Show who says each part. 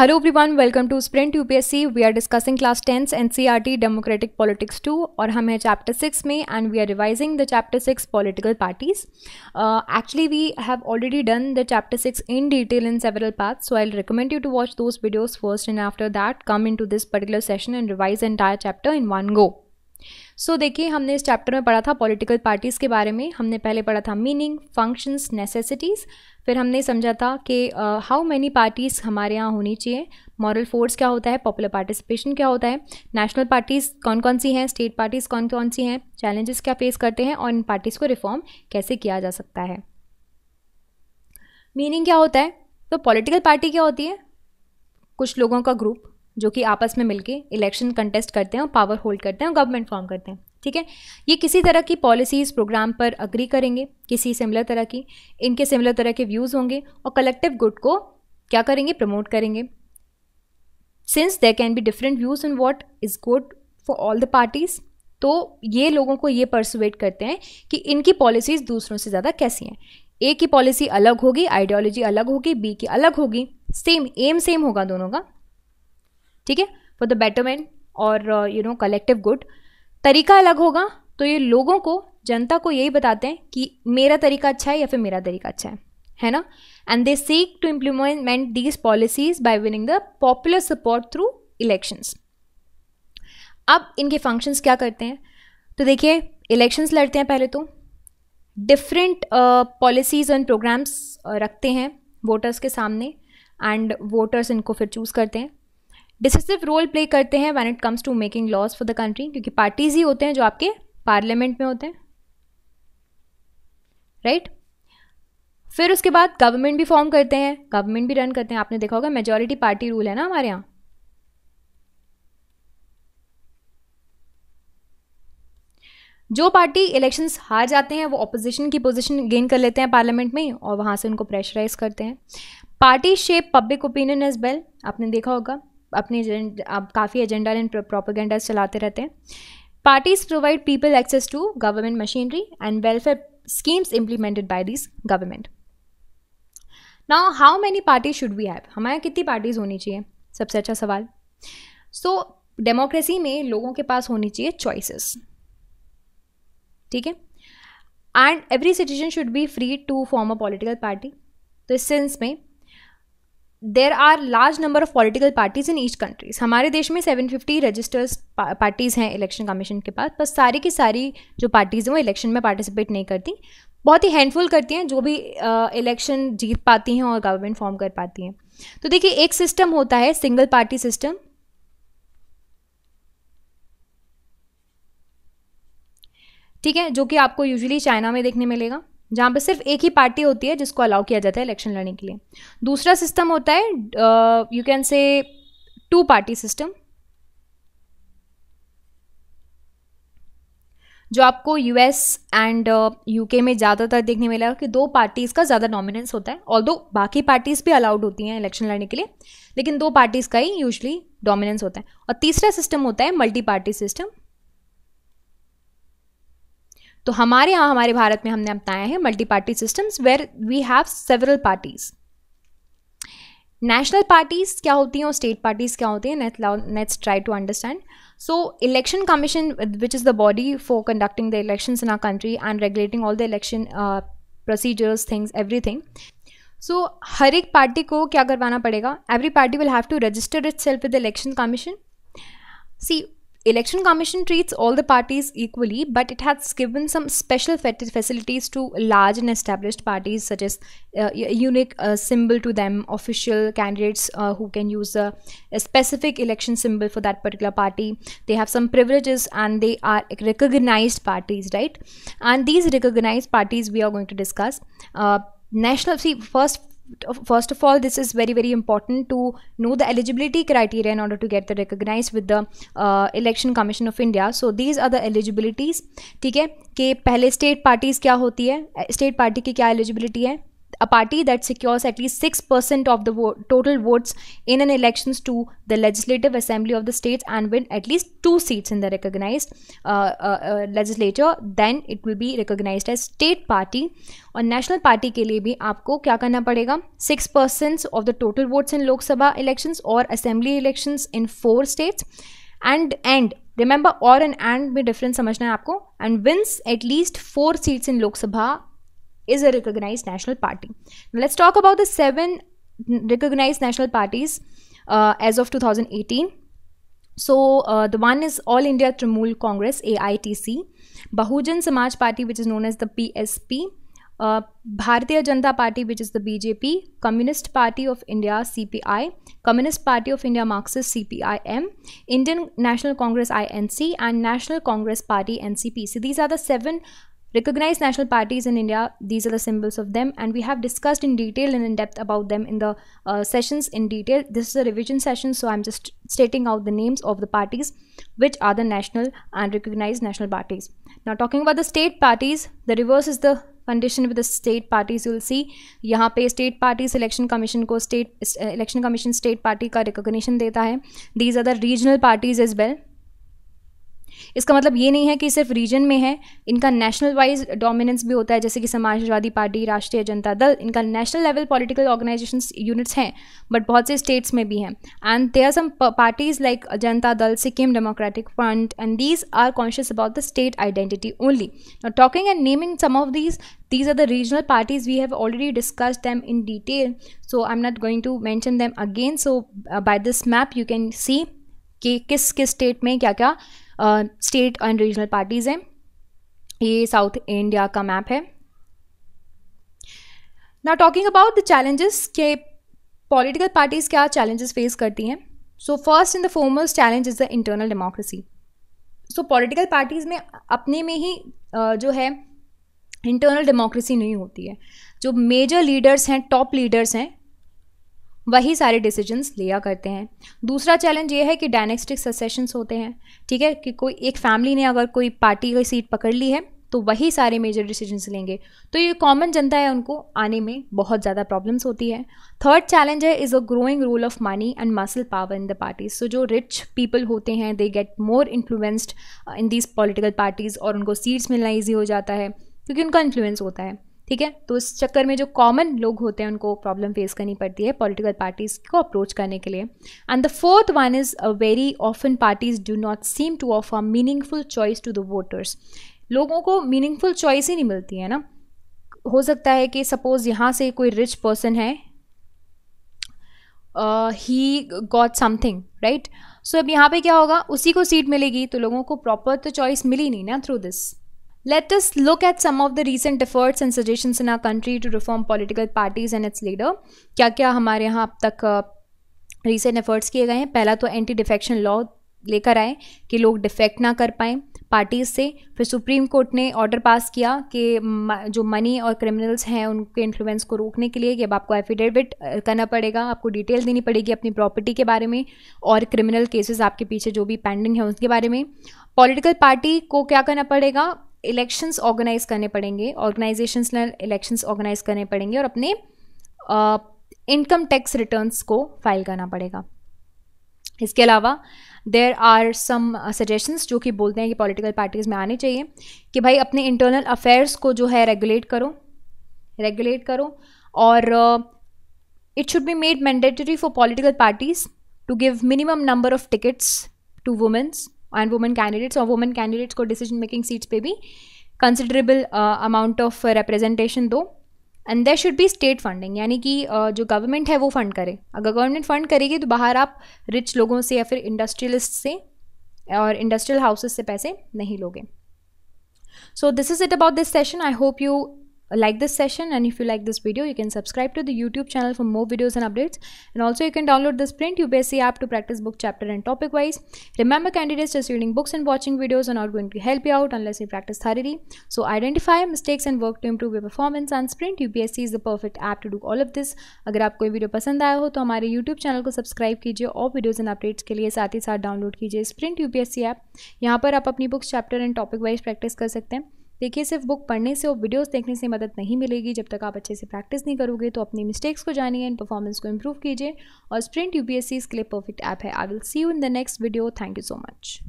Speaker 1: Hello everyone, welcome to Sprint UPSC. We are discussing class 10's NCRT Democratic Politics 2 we are in chapter 6 में and we are revising the chapter 6 political parties. Uh, actually, we have already done the chapter 6 in detail in several parts. So I'll recommend you to watch those videos first and after that come into this particular session and revise entire chapter in one go. So so, देखिए हमने इस chapter में पढ़ा था political parties के बारे में हमने पहले पढ़ा था मीनिंग फंक्शंस नेसेसिटीज़ फिर हमने समझा था कि हाउ मैनी पार्टीज़ हमारे यहाँ होनी चाहिए मॉरल फोर्स क्या होता है पॉपुलर पार्टिसिपेशन क्या होता है नेशनल पार्टीज़ कौन कौन सी हैं स्टेट पार्टीज़ कौन कौन सी हैं चैलेंजेस क्या फेस करते हैं और इन पार्टीज़ को रिफॉर्म कैसे किया जा सकता है मीनिंग क्या होता है तो पॉलिटिकल पार्टी क्या होती है कुछ लोगों का ग्रुप जो कि आपस में मिलके इलेक्शन कंटेस्ट करते हैं और पावर होल्ड करते हैं और गवर्नमेंट फॉर्म करते हैं ठीक है ये किसी तरह की पॉलिसीज़ प्रोग्राम पर अग्री करेंगे किसी सिमिलर तरह की इनके सिमिलर तरह के व्यूज़ होंगे और कलेक्टिव गुड को क्या करेंगे प्रमोट करेंगे since there can be different views in what is good for all the parties तो ये लोगों को ये परसुएट करते हैं कि इनकी पॉलिसीज़ दूसरों से ज़्यादा कैसी हैं ए की पॉलिसी अलग होगी आइडियोलॉजी अलग होगी बी की अलग होगी सेम एम सेम होगा दोनों का ठीक है फॉर द बेटरमेंट और यू नो कलेक्टिव गुड तरीका अलग होगा तो ये लोगों को जनता को यही बताते हैं कि मेरा तरीका अच्छा है या फिर मेरा तरीका अच्छा है है ना and they seek to implement these policies by winning the popular support through elections अब इनके फंक्शंस क्या करते हैं तो देखिए इलेक्शंस लड़ते हैं पहले तो डिफरेंट पॉलिसीज़ एंड प्रोग्राम्स रखते हैं वोटर्स के सामने एंड वोटर्स इनको फिर चूज़ करते हैं डिसिसिव रोल प्ले करते हैं when it comes to making laws for the country क्योंकि पार्टीज ही होते हैं जो आपके पार्लियामेंट में होते हैं राइट right? फिर उसके बाद गवर्नमेंट भी फॉर्म करते हैं गवर्नमेंट भी रन करते हैं आपने देखा होगा मेजोरिटी पार्टी रूल है ना हमारे यहाँ जो पार्टी इलेक्शंस हार जाते हैं वो ऑपोजिशन की पोजीशन गेन कर लेते हैं पार्लियामेंट में और वहाँ से उनको प्रेशराइज करते हैं party shape public opinion as well आपने देखा होगा अपने आप काफ़ी एजेंडा एंड प्रोपोगेंडाज चलाते रहते हैं parties provide people access to government machinery and welfare schemes implemented by this government now how many party should we have हमारे कितनी पार्टीज होनी चाहिए सबसे अच्छा सवाल सो डेमोक्रेसी में लोगों के पास होनी चाहिए चॉइसेस ठीक है and every citizen should be free to form a political party तो इस सेंस में there are large number of political parties in each countries हमारे देश में सेवन फिफ्टी रजिस्टर्स पार्टीज़ हैं इलेक्शन कमीशन के पास पर सारी की सारी जो पार्टीज़ हैं वो इलेक्शन में पार्टिसिपेट नहीं करती बहुत ही हैंडफुल करती हैं जो भी इलेक्शन uh, जीत पाती हैं और गवर्नमेंट फॉर्म कर पाती हैं तो देखिए एक सिस्टम होता है सिंगल पार्टी सिस्टम ठीक है जो कि आपको यूजुअली चाइना में देखने मिलेगा जहाँ पे सिर्फ एक ही पार्टी होती है जिसको अलाउ किया जाता है इलेक्शन लड़ने के लिए दूसरा सिस्टम होता है you can say two party system जो आपको यूएस एंड यूके में ज़्यादातर देखने मिला कि दो पार्टीज़ का ज़्यादा डोमिनेंस होता है ऑल दो बाकी पार्टीज़ भी अलाउड होती हैं इलेक्शन लड़ने के लिए लेकिन दो पार्टीज़ का ही यूजली डोमिनेंस होता है और तीसरा सिस्टम होता है मल्टी पार्टी सिस्टम तो हमारे यहाँ हमारे भारत में हमने अपनाया है multi party systems where we have several parties national parties क्या होती हैं और स्टेट पार्टीज़ क्या होती हैं let's try to understand so election commission which is the body for conducting the election in our country and regulating all the election procedures things every so So, हर एक party को क्या करवाना पड़ेगा every party will have to register itself with election commission C Election Commission treats all the parties equally, but it has given some special facilities to large and established parties, such as uh, a unique uh, symbol to them, official candidates uh, who can use a, a, specific election symbol for that particular party. They have some privileges and they are recognized parties, right? And these recognized parties we are going to discuss. Uh, national, see, first first of all this is very very important to know the eligibility criteria in order to get the recognized with the uh, election commission of india so these are the eligibilities theek hai ke pehle state parties kya hoti hai state party ki kya eligibility hai a party that secures at least 6% of the total votes in an elections to the legislative assembly of the states and win at least two seats in the recognized uh, uh, uh, legislature then it will be recognized as state party on national party ke liye bhi aapko kya karna padega 6% of the total votes in lok sabha elections or assembly elections in four states and and remember or and and में difference समझना and wins at least four seats in Lok Sabha is a recognized national party. Now let's talk about the seven recognized national parties uh, as of 2018. So uh, the one is All India Trinamool Congress (AITC), Bahujan Samaj Party, which is known as the PSP, uh, Bharatiya Janata Party, which is the BJP, Communist Party of India (CPI), Communist Party of India Marxist (CPIM), Indian National Congress (INC), and National Congress Party (NCP). So these are the seven Recognized national parties in India, these are the symbols of them, and we have discussed in detail and in depth about them in the uh, sessions in detail. This is a revision session, so I'm just stating out the names of the parties which are the national and recognized national parties. Now, talking about the state parties, the reverse is the condition with state parties you will see यहाँ पे state party election commission को state uh, election commission state party का recognition देता है These are the regional parties as well. इसका मतलब ये नहीं है कि सिर्फ रीजन में है इनका नेशनल वाइज डोमिनेंस भी होता है जैसे कि समाजवादी पार्टी राष्ट्रीय जनता दल इनका national level political organisation units हैं बट बहुत से स्टेट्स में भी हैं and they are some parties like Janata Dal Sikkim democratic front and these are conscious about the state identity only talking and naming some of these these are the regional parties we have already discuss them in detail so I am not going to mention them again so by this map you can see कि किस किस state में क्या क्या state and regional parties हैं ये south India का map है ना टॉकिंग अबाउट द चैलेंजेस के पॉलिटिकल पार्टीज़ क्या चैलेंजेस फेस करती हैं so first in the foremost challenge is the internal democracy so political parties में अपने में ही uh, जो है इंटरनल डेमोक्रेसी नहीं होती है जो मेजर लीडर्स हैं टॉप लीडर्स हैं वही सारे डिसीजंस लिया करते हैं दूसरा चैलेंज ये है कि डायनेस्टिक ससेशंस होते हैं ठीक है कि कोई एक फैमिली ने अगर कोई पार्टी की सीट पकड़ ली है तो वही सारे मेजर डिसीजंस लेंगे तो ये कॉमन जनता है उनको आने में बहुत ज़्यादा प्रॉब्लम्स होती है थर्ड चैलेंज है is a growing role of money and muscle power in the parties so जो रिच पीपल होते हैं they get more influenced in these political parties और उनको सीट्स मिलना ईजी हो जाता है क्योंकि उनका इन्फ्लुएंस होता है ठीक है तो इस चक्कर में जो कॉमन लोग होते हैं उनको प्रॉब्लम फेस करनी पड़ती है पॉलिटिकल पार्टीज़ को अप्रोच करने के लिए and the fourth one is a very often parties do not seem to offer meaningful choice to the voters लोगों को मीनिंगफुल चॉइस ही नहीं मिलती है ना हो सकता है कि सपोज़ यहाँ से कोई रिच पर्सन है he got something right so अब यहाँ पे क्या होगा उसी को सीट मिलेगी तो लोगों को प्रॉपर तो चॉइस मिली नहीं ना through this Let us look at some of the recent efforts and suggestions in our country to reform political parties and its leader. क्या क्या हमारे यहाँ अब तक रिसेंट एफर्ट्स किए गए हैं पहला तो एंटी डिफेक्शन लॉ लेकर आए कि लोग डिफेक्ट ना कर पाएँ पार्टीज से फिर सुप्रीम कोर्ट ने ऑर्डर पास किया कि जो मनी और क्रिमिनल्स हैं उनके इन्फ्लुएंस को रोकने के लिए कि अब आपको एफिडेविट करना पड़ेगा आपको डिटेल देनी पड़ेगी अपनी प्रॉपर्टी के बारे में और क्रिमिनल केसेस आपके पीछे जो भी पेंडिंग है उसके बारे में पॉलिटिकल पार्टी को क्या करना पड़ेगा इलेक्शंस ऑर्गेनाइज करने पड़ेंगे ऑर्गेनाइजेशनल इलेक्शंस ऑर्गेनाइज करने पड़ेंगे और अपने इनकम टैक्स रिटर्न्स को फाइल करना पड़ेगा इसके अलावा देर आर सम सजेशंस जो कि बोलते हैं कि पॉलिटिकल पार्टीज़ में आने चाहिए कि भाई अपने इंटरनल अफेयर्स को जो है रेगुलेट करो रेगुलेट करो और it should be made mandatory for political parties to give minimum number of tickets to womens and women candidates और वुमेन कैंडिडेट्स को डिसीजन मेकिंग सीट्स पे भी कंसिडरेबल अमाउंट ऑफ रिप्रेजेंटेशन दो and there should be state funding यानी कि uh, जो government है वो फंड करे अगर गवर्नमेंट फंड करेगी तो बाहर आप रिच लोगों से या फिर इंडस्ट्रियलिस्ट से और इंडस्ट्रियल हाउसेस से पैसे नहीं लोगे so this is it about this session I hope you like this session and if you like this video you can subscribe to the youtube channel for more videos and updates and also you can download this print ubsc app to practice book chapter and topic wise remember candidates just reading books and watching videos are not going to help you out unless you practice thoroughly so identify mistakes and work to improve your performance and sprint upsc is the perfect app to do all of this agar aapko ye video pasand aaya ho to hamare youtube channel ko subscribe kijiye aur videos and updates ke liye sath hi sath download kijiye sprint upsc app yahan par aap apni books chapter and topic wise practice kar sakte hain देखिए सिर्फ book पढ़ने से और videos देखने से मदद नहीं मिलेगी जब तक आप अच्छे से प्रैक्टिस नहीं करोगे तो अपनी मिस्टेक्स को जानिए एंड परफॉर्मेंस को इम्प्रूव कीजिए और स्प्रिंट यू सी इसके लिए परफेक्ट ऐप है I will see you in the next video thank you so much